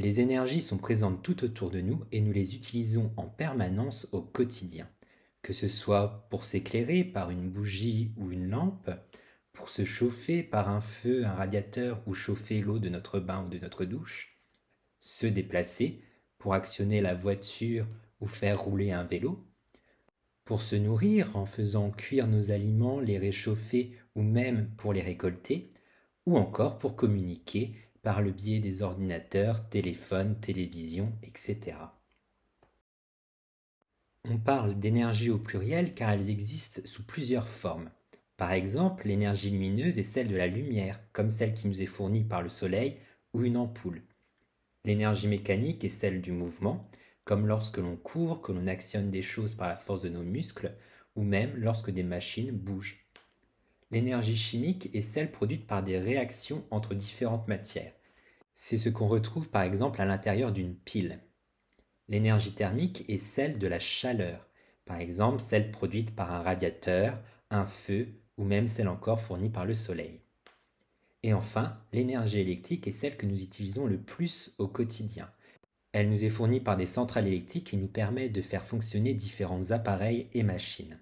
Les énergies sont présentes tout autour de nous et nous les utilisons en permanence au quotidien, que ce soit pour s'éclairer par une bougie ou une lampe, pour se chauffer par un feu, un radiateur ou chauffer l'eau de notre bain ou de notre douche, se déplacer pour actionner la voiture ou faire rouler un vélo, pour se nourrir en faisant cuire nos aliments, les réchauffer ou même pour les récolter, ou encore pour communiquer par le biais des ordinateurs, téléphones, télévisions, etc. On parle d'énergie au pluriel car elles existent sous plusieurs formes. Par exemple, l'énergie lumineuse est celle de la lumière, comme celle qui nous est fournie par le soleil ou une ampoule. L'énergie mécanique est celle du mouvement, comme lorsque l'on court, que l'on actionne des choses par la force de nos muscles, ou même lorsque des machines bougent l'énergie chimique est celle produite par des réactions entre différentes matières. C'est ce qu'on retrouve par exemple à l'intérieur d'une pile. L'énergie thermique est celle de la chaleur, par exemple celle produite par un radiateur, un feu ou même celle encore fournie par le soleil. Et enfin, l'énergie électrique est celle que nous utilisons le plus au quotidien. Elle nous est fournie par des centrales électriques et nous permet de faire fonctionner différents appareils et machines.